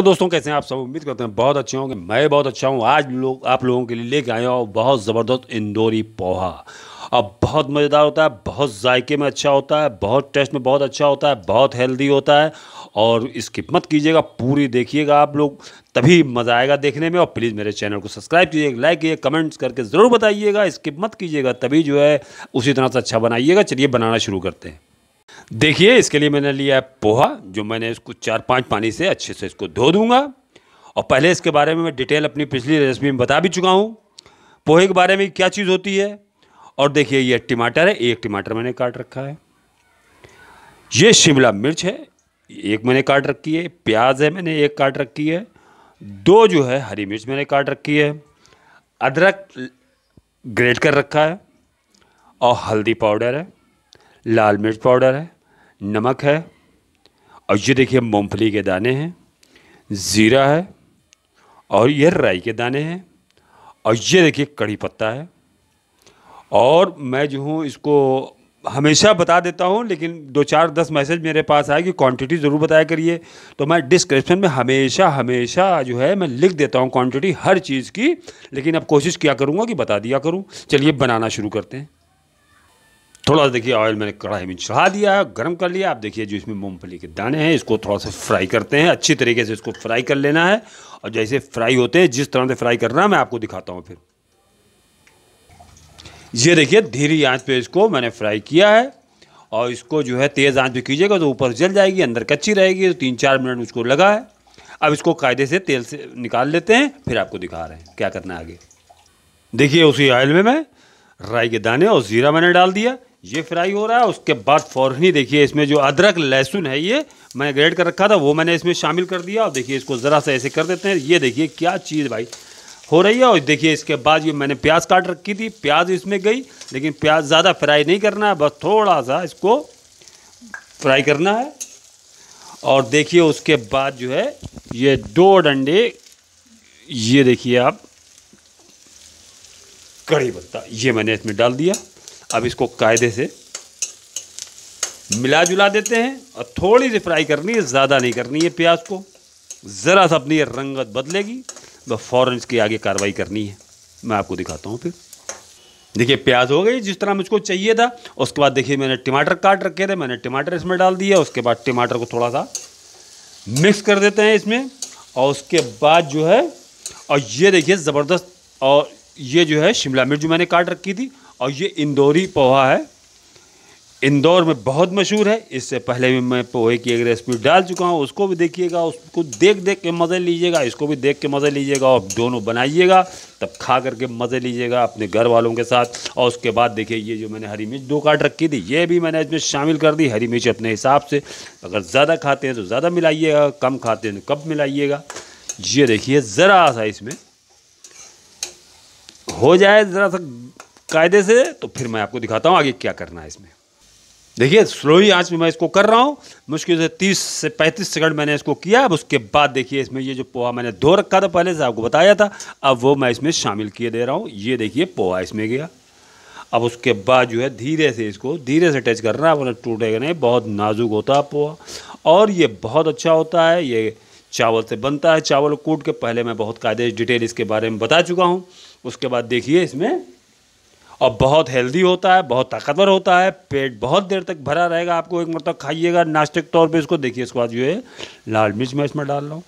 तो दोस्तों कैसे हैं आप सब उम्मीद करते हैं बहुत अच्छे होंगे मैं बहुत अच्छा हूं आज लोग आप लोगों के लिए लेके आया हूं बहुत ज़बरदस्त इंदौरी पोहा अब बहुत मज़ेदार होता है बहुत जायके में अच्छा होता है बहुत टेस्ट में बहुत अच्छा होता है बहुत हेल्दी होता है और इसकी मत कीजिएगा पूरी देखिएगा आप लोग तभी मज़ा आएगा देखने में और प्लीज़ मेरे चैनल को सब्सक्राइब कीजिएगा लाइक कीजिए कमेंट्स करके ज़रूर बताइएगा इसकी मत कीजिएगा तभी जो है उसी तरह से अच्छा बनाइएगा चलिए बनाना शुरू करते हैं देखिए इसके लिए मैंने लिया है पोहा जो मैंने इसको चार पाँच पानी से अच्छे से इसको धो दूंगा और पहले इसके बारे में मैं डिटेल अपनी पिछली रेसिपी में बता भी चुका हूँ पोहे के बारे में क्या चीज़ होती है और देखिए ये टमाटर है एक टमाटर मैंने काट रखा है ये शिमला मिर्च है एक मैंने काट रखी है प्याज है मैंने एक काट रखी है दो जो है हरी मिर्च मैंने काट रखी है अदरक ग्रेट कर रखा है और हल्दी पाउडर है लाल मिर्च पाउडर है नमक है और ये देखिए मूंगफली के दाने हैं ज़ीरा है और ये राई के दाने हैं और ये देखिए कड़ी पत्ता है और मैं जो हूँ इसको हमेशा बता देता हूँ लेकिन दो चार दस मैसेज मेरे पास आए कि क्वांटिटी ज़रूर बताया करिए तो मैं डिस्क्रिप्शन में हमेशा हमेशा जो है मैं लिख देता हूँ क्वांटिटी हर चीज़ की लेकिन अब कोशिश किया करूँगा कि बता दिया करूँ चलिए बनाना शुरू करते हैं थोड़ा सा देखिए ऑयल मैंने कढ़ाई में चढ़ा दिया गर्म कर लिया आप देखिए जो इसमें मूंगफली के दाने हैं इसको थोड़ा सा फ्राई करते हैं अच्छी तरीके से इसको फ्राई कर लेना है और जैसे फ्राई होते हैं जिस तरह से फ्राई करना है मैं आपको दिखाता हूँ फिर ये देखिए धीरे आँच पर इसको मैंने फ्राई किया है और इसको जो है तेज़ आँच पे कीजिएगा तो ऊपर जल जाएगी अंदर कच्ची रहेगी तो तीन चार मिनट उसको लगा है अब इसको कायदे से तेल से निकाल लेते हैं फिर आपको दिखा रहे हैं क्या करना है आगे देखिए उसी ऑयल में मैं राई के दाने और ज़ीरा मैंने डाल दिया ये फ्राई हो रहा है उसके बाद फ़ौरन ही देखिए इसमें जो अदरक लहसुन है ये मैंने ग्रेड कर रखा था वो मैंने इसमें शामिल कर दिया और देखिए इसको ज़रा सा ऐसे कर देते हैं ये देखिए क्या चीज़ भाई हो रही है और देखिए इसके बाद ये मैंने प्याज काट रखी थी प्याज इसमें गई लेकिन प्याज ज़्यादा फ्राई नहीं करना है बस थोड़ा सा इसको फ्राई करना है और देखिए उसके बाद जो है ये दो डंडे ये देखिए आप कड़ी पत्ता ये मैंने इसमें डाल दिया अब इसको कायदे से मिला जुला देते हैं और थोड़ी सी फ्राई करनी है ज़्यादा नहीं करनी है प्याज को ज़रा सा अपनी रंगत बदलेगी बस तो फ़ौर इसकी आगे कार्रवाई करनी है मैं आपको दिखाता हूँ फिर देखिए प्याज हो गई जिस तरह मुझको चाहिए था उसके बाद देखिए मैंने टमाटर काट रखे थे मैंने टमाटर इसमें डाल दिया उसके बाद टमाटर को थोड़ा सा मिक्स कर देते हैं इसमें और उसके बाद जो है और ये देखिए ज़बरदस्त और ये जो है शिमला मिर्च मैंने काट रखी थी और ये इंदौरी पोहा है इंदौर में बहुत मशहूर है इससे पहले भी मैं पोहे की एक रेसिपी डाल चुका हूँ उसको भी देखिएगा उसको देख देख के मज़े लीजिएगा इसको भी देख के मज़े लीजिएगा और दोनों बनाइएगा तब खा करके मज़े लीजिएगा अपने घर वालों के साथ और उसके बाद देखिए ये जो मैंने हरी मिर्च दो काट रखी थी ये भी मैंने इसमें शामिल कर दी हरी मिर्च अपने हिसाब से अगर ज़्यादा खाते हैं तो ज़्यादा मिलाइएगा कम खाते हैं तो कम मिलाइएगा ये देखिए ज़रा सा इसमें हो जाए ज़रा सा कायदे से तो फिर मैं आपको दिखाता हूँ आगे क्या करना है इसमें देखिए स्लो ही आँच में मैं इसको कर रहा हूँ मुश्किल से 30 से 35 सेकंड मैंने इसको किया अब उसके बाद देखिए इसमें ये जो पोहा मैंने धो रखा था पहले से आपको बताया था अब वो मैं इसमें शामिल किए दे रहा हूँ ये देखिए पोहा इसमें गया अब उसके बाद जो है धीरे से इसको धीरे से टच रहा है अपना टूटेगा नहीं बहुत नाजुक होता है पोहा और ये बहुत अच्छा होता है ये चावल से बनता है चावल कूट के पहले मैं बहुत कायदे डिटेल इसके बारे में बता चुका हूँ उसके बाद देखिए इसमें और बहुत हेल्दी होता है बहुत ताकतवर होता है पेट बहुत देर तक भरा रहेगा आपको एक मतलब खाइएगा नाश्ते के तौर पे इसको देखिए इसके बाद जो है लाल मिर्च मैं इसमें डाल रहा हूँ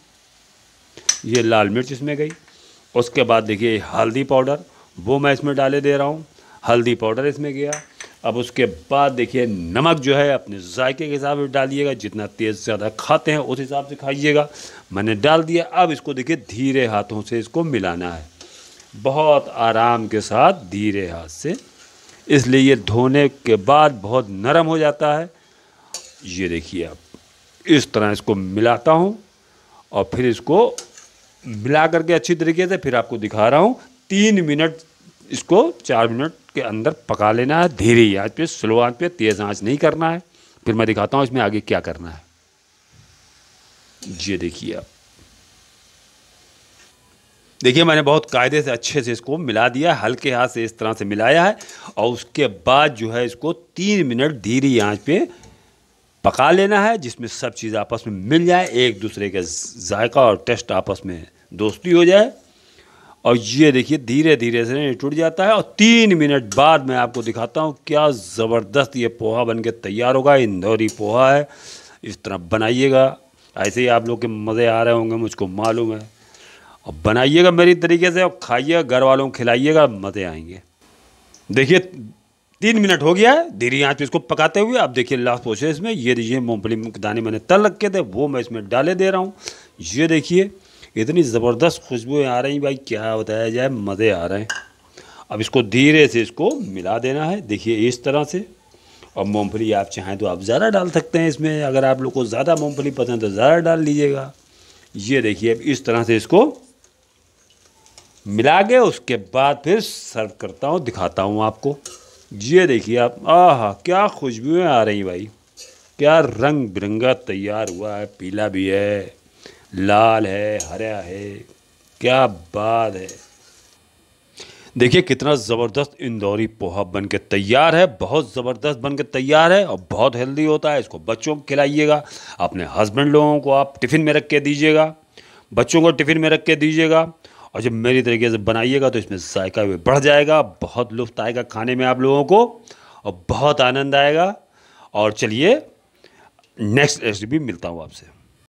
ये लाल मिर्च इसमें गई उसके बाद देखिए हल्दी पाउडर वो मैं इसमें डाले दे रहा हूँ हल्दी पाउडर इसमें गया अब उसके बाद देखिए नमक जो है अपने जायके के हिसाब से डालिएगा जितना तेज़ ज़्यादा खाते हैं उस हिसाब से खाइएगा मैंने डाल दिया अब इसको देखिए धीरे हाथों से इसको मिलाना है बहुत आराम के साथ धीरे हाथ से इसलिए ये धोने के बाद बहुत नरम हो जाता है ये देखिए आप इस तरह इसको मिलाता हूँ और फिर इसको मिला करके अच्छी तरीके से फिर आपको दिखा रहा हूँ तीन मिनट इसको चार मिनट के अंदर पका लेना है धीरे आँच पे स्लो आँच पे तेज़ आँच नहीं करना है फिर मैं दिखाता हूँ इसमें आगे क्या करना है ये देखिए आप देखिए मैंने बहुत कायदे से अच्छे से इसको मिला दिया हल्के हाथ से इस तरह से मिलाया है और उसके बाद जो है इसको तीन मिनट धीरी आंच पे पका लेना है जिसमें सब चीज़ आपस में मिल जाए एक दूसरे के जायका और टेस्ट आपस में दोस्ती हो जाए और ये देखिए धीरे धीरे से टूट जाता है और तीन मिनट बाद मैं आपको दिखाता हूँ क्या ज़बरदस्त ये पोहा बन के तैयार होगा इंदौरी पोहा है इस तरह बनाइएगा ऐसे ही आप लोग के मज़े आ रहे होंगे मुझको मालूम है और बनाइएगा मेरी तरीके से और खाइएगा घर वालों को खिलाइएगा मज़े आएंगे देखिए तीन मिनट हो गया है धीरे आँच पे इसको पकाते हुए आप देखिए लास्ट प्रोसेस में ये देखिए मूँगफली के दाने मैंने तल रखे थे वो मैं इसमें डाले दे रहा हूँ ये देखिए इतनी ज़बरदस्त खुशबूएँ आ रही भाई क्या बताया जाए मज़े आ रहे हैं अब इसको धीरे से इसको मिला देना है देखिए इस तरह से और मूँगफली आप चाहें तो आप ज़्यादा डाल सकते हैं इसमें अगर आप लोग को ज़्यादा मूँगफली पसंद है तो ज़्यादा डाल लीजिएगा ये देखिए अब इस तरह से इसको मिला के उसके बाद फिर सर्व करता हूँ दिखाता हूँ आपको ये देखिए आप आह क्या खुशबुएँ आ रही भाई क्या रंग बिरंगा तैयार हुआ है पीला भी है लाल है हरा है क्या बात है देखिए कितना ज़बरदस्त इंदौरी पोहा बन के तैयार है बहुत ज़बरदस्त बन के तैयार है और बहुत हेल्दी होता है इसको बच्चों को खिलाइएगा अपने हस्बैंड लोगों को आप टिफ़िन में रख के दीजिएगा बच्चों को टिफ़िन में रख के दीजिएगा और जब मेरी तरीके से बनाइएगा तो इसमें जायका भी बढ़ जाएगा बहुत लुफ्त आएगा खाने में आप लोगों को और बहुत आनंद आएगा और चलिए नेक्स्ट रेसिपी मिलता हूँ आपसे